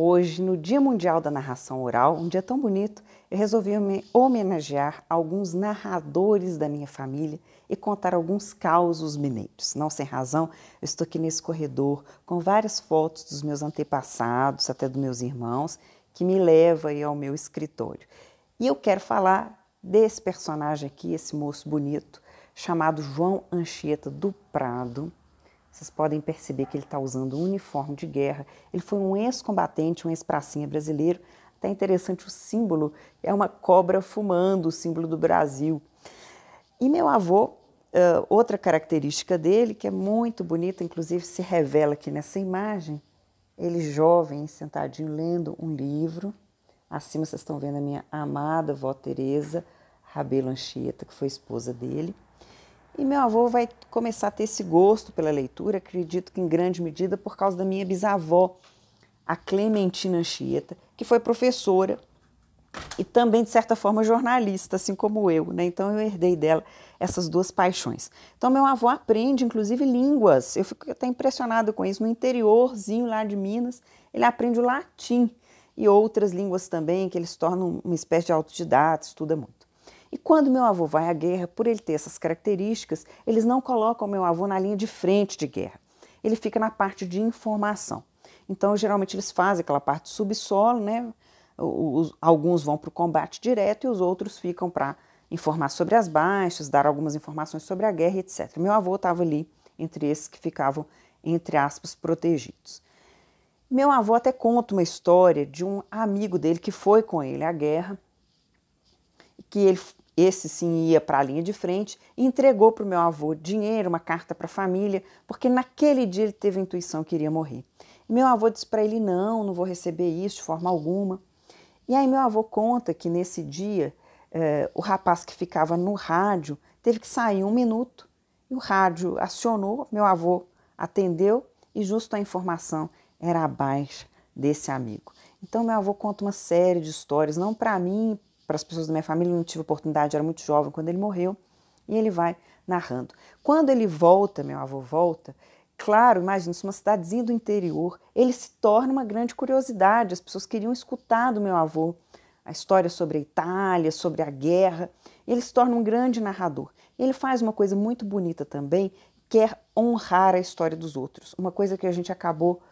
Hoje, no Dia Mundial da Narração Oral, um dia tão bonito, eu resolvi homenagear alguns narradores da minha família e contar alguns causos mineiros. Não sem razão, eu estou aqui nesse corredor com várias fotos dos meus antepassados, até dos meus irmãos, que me leva aí ao meu escritório. E eu quero falar desse personagem aqui, esse moço bonito, chamado João Anchieta do Prado, vocês podem perceber que ele está usando um uniforme de guerra. Ele foi um ex-combatente, um ex-pracinha brasileiro. Até interessante o símbolo, é uma cobra fumando, o símbolo do Brasil. E meu avô, outra característica dele, que é muito bonita, inclusive se revela aqui nessa imagem, ele jovem, sentadinho, lendo um livro. Acima vocês estão vendo a minha amada avó Teresa Rabelo Anchieta, que foi esposa dele. E meu avô vai começar a ter esse gosto pela leitura, acredito que em grande medida por causa da minha bisavó, a Clementina Anchieta, que foi professora e também, de certa forma, jornalista, assim como eu. Né? Então, eu herdei dela essas duas paixões. Então, meu avô aprende, inclusive, línguas. Eu fico até impressionada com isso. No interiorzinho lá de Minas, ele aprende o latim e outras línguas também, que eles tornam uma espécie de autodidata, estuda muito. E quando meu avô vai à guerra, por ele ter essas características, eles não colocam meu avô na linha de frente de guerra. Ele fica na parte de informação. Então, geralmente, eles fazem aquela parte subsolo, né? Os, alguns vão para o combate direto e os outros ficam para informar sobre as baixas, dar algumas informações sobre a guerra, etc. Meu avô estava ali entre esses que ficavam, entre aspas, protegidos. Meu avô até conta uma história de um amigo dele que foi com ele à guerra, que ele esse sim ia para a linha de frente e entregou para o meu avô dinheiro, uma carta para a família, porque naquele dia ele teve a intuição que iria morrer. E meu avô disse para ele: não, não vou receber isso de forma alguma. E aí meu avô conta que nesse dia eh, o rapaz que ficava no rádio teve que sair um minuto e o rádio acionou, meu avô atendeu e justo a informação era a baixa desse amigo. Então meu avô conta uma série de histórias, não para mim para as pessoas da minha família, não tive oportunidade, era muito jovem quando ele morreu, e ele vai narrando. Quando ele volta, meu avô volta, claro, imagina, isso é uma cidadezinha do interior, ele se torna uma grande curiosidade, as pessoas queriam escutar do meu avô a história sobre a Itália, sobre a guerra, ele se torna um grande narrador. Ele faz uma coisa muito bonita também, quer honrar a história dos outros, uma coisa que a gente acabou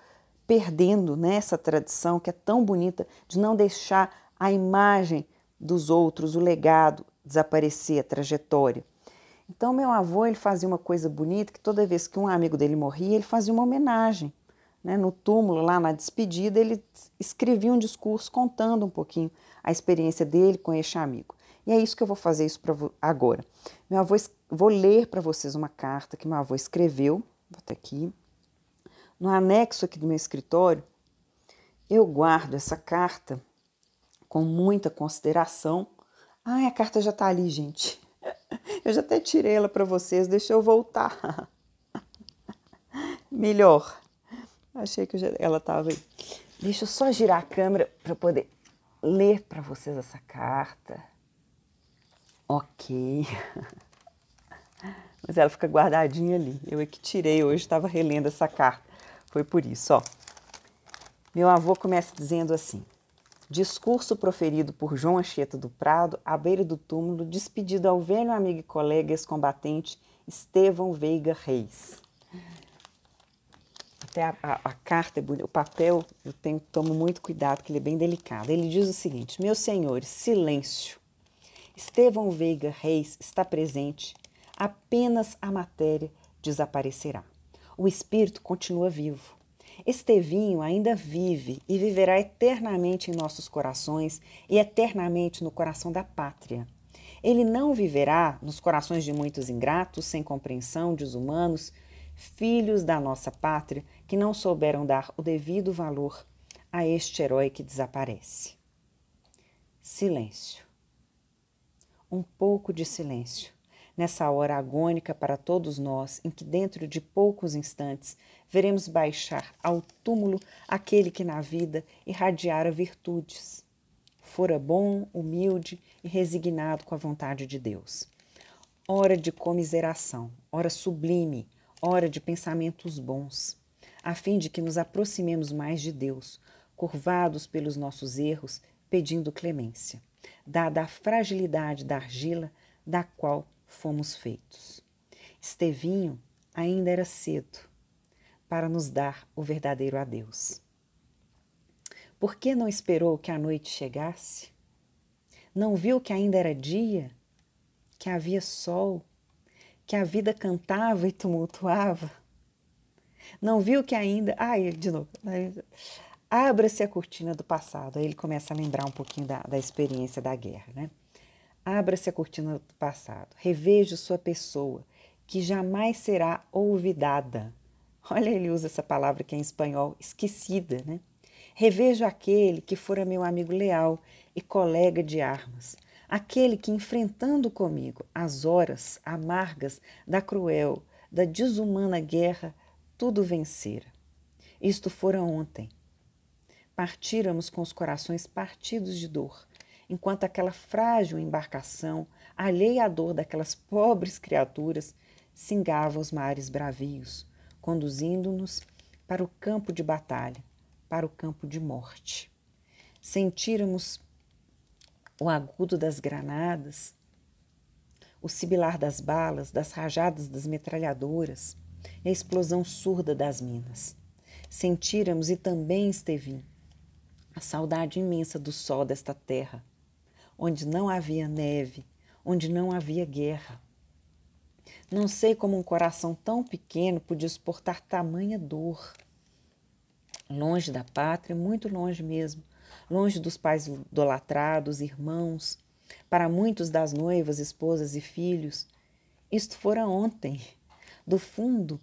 perdendo nessa tradição que é tão bonita de não deixar a imagem dos outros, o legado, desaparecer a trajetória. Então, meu avô ele fazia uma coisa bonita, que toda vez que um amigo dele morria, ele fazia uma homenagem. Né? No túmulo, lá na despedida, ele escrevia um discurso contando um pouquinho a experiência dele com este amigo. E é isso que eu vou fazer isso agora. Meu avô, vou ler para vocês uma carta que meu avô escreveu, vou até aqui. No anexo aqui do meu escritório, eu guardo essa carta com muita consideração. Ai, a carta já está ali, gente. Eu já até tirei ela para vocês, deixa eu voltar. Melhor. Achei que já... ela estava aí. Deixa eu só girar a câmera para poder ler para vocês essa carta. Ok. Mas ela fica guardadinha ali. Eu é que tirei hoje, estava relendo essa carta. Foi por isso, ó. Meu avô começa dizendo assim: Discurso proferido por João Anchieta do Prado à beira do túmulo, despedido ao velho amigo e colega ex-combatente Estevão Veiga Reis. Até a, a, a carta, é o papel, eu tenho, tomo muito cuidado, que ele é bem delicado. Ele diz o seguinte: Meus senhores, silêncio. Estevão Veiga Reis está presente, apenas a matéria desaparecerá. O espírito continua vivo Estevinho ainda vive e viverá eternamente em nossos corações e eternamente no coração da pátria. Ele não viverá nos corações de muitos ingratos, sem compreensão, desumanos, filhos da nossa pátria que não souberam dar o devido valor a este herói que desaparece. Silêncio. Um pouco de silêncio nessa hora agônica para todos nós, em que dentro de poucos instantes veremos baixar ao túmulo aquele que na vida irradiara virtudes, fora bom, humilde e resignado com a vontade de Deus. Hora de comiseração, hora sublime, hora de pensamentos bons, a fim de que nos aproximemos mais de Deus, curvados pelos nossos erros, pedindo clemência, dada a fragilidade da argila da qual fomos feitos. Estevinho ainda era cedo para nos dar o verdadeiro adeus. Por que não esperou que a noite chegasse? Não viu que ainda era dia, que havia sol, que a vida cantava e tumultuava? Não viu que ainda. Ah, ele de novo. Né? Abra-se a cortina do passado. Aí ele começa a lembrar um pouquinho da, da experiência da guerra, né? Abra-se a cortina do passado, reveja sua pessoa, que jamais será olvidada. Olha, ele usa essa palavra que é em espanhol, esquecida, né? Revejo aquele que fora meu amigo leal e colega de armas, aquele que, enfrentando comigo as horas amargas da cruel, da desumana guerra, tudo vencera. Isto fora ontem. Partíramos com os corações partidos de dor, enquanto aquela frágil embarcação, alheia à dor daquelas pobres criaturas, singava os mares bravios, conduzindo-nos para o campo de batalha, para o campo de morte. Sentiramos o agudo das granadas, o sibilar das balas, das rajadas das metralhadoras e a explosão surda das minas. Sentiramos e também, Estevim, a saudade imensa do sol desta terra, onde não havia neve, onde não havia guerra. Não sei como um coração tão pequeno podia suportar tamanha dor. Longe da pátria, muito longe mesmo, longe dos pais idolatrados, irmãos, para muitos das noivas, esposas e filhos. Isto fora ontem. Do fundo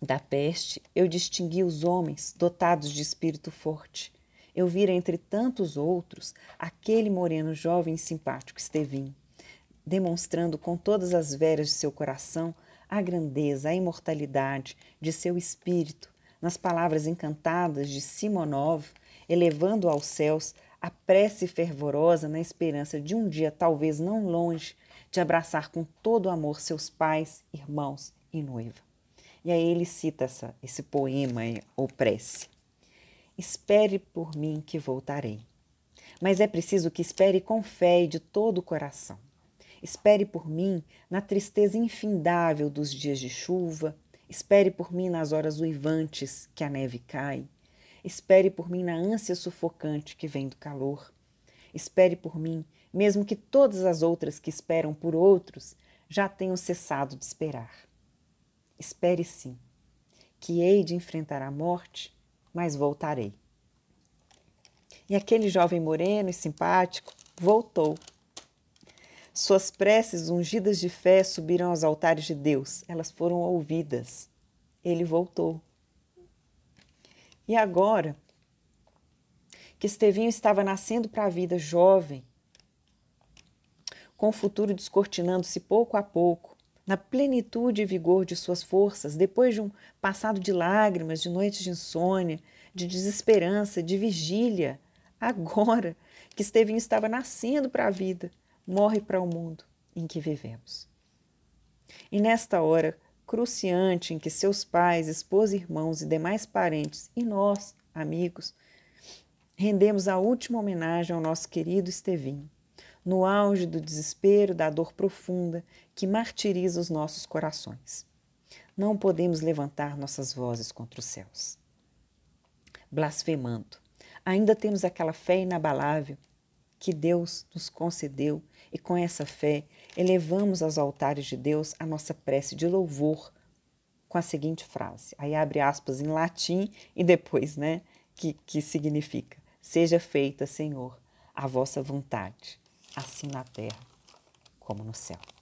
da peste, eu distingui os homens dotados de espírito forte, eu vira entre tantos outros aquele moreno jovem e simpático Estevim, demonstrando com todas as veras de seu coração a grandeza, a imortalidade de seu espírito, nas palavras encantadas de Simonov, elevando aos céus a prece fervorosa na esperança de um dia, talvez não longe, de abraçar com todo amor seus pais, irmãos e noiva. E aí ele cita essa, esse poema ou prece. Espere por mim que voltarei. Mas é preciso que espere com fé e de todo o coração. Espere por mim na tristeza infindável dos dias de chuva, espere por mim nas horas uivantes que a neve cai, espere por mim na ânsia sufocante que vem do calor. Espere por mim, mesmo que todas as outras que esperam por outros já tenham cessado de esperar. Espere sim, que hei de enfrentar a morte mas voltarei. E aquele jovem moreno e simpático voltou. Suas preces ungidas de fé subiram aos altares de Deus, elas foram ouvidas. Ele voltou. E agora que Estevinho estava nascendo para a vida jovem, com o futuro descortinando-se pouco a pouco, na plenitude e vigor de suas forças, depois de um passado de lágrimas, de noites de insônia, de desesperança, de vigília, agora que Estevinho estava nascendo para a vida, morre para o mundo em que vivemos. E nesta hora cruciante em que seus pais, esposa, irmãos e demais parentes e nós, amigos, rendemos a última homenagem ao nosso querido Estevinho no auge do desespero, da dor profunda que martiriza os nossos corações. Não podemos levantar nossas vozes contra os céus. Blasfemando, ainda temos aquela fé inabalável que Deus nos concedeu e com essa fé elevamos aos altares de Deus a nossa prece de louvor com a seguinte frase. Aí abre aspas em latim e depois, né, que, que significa: Seja feita, Senhor, a vossa vontade, assim na terra como no céu.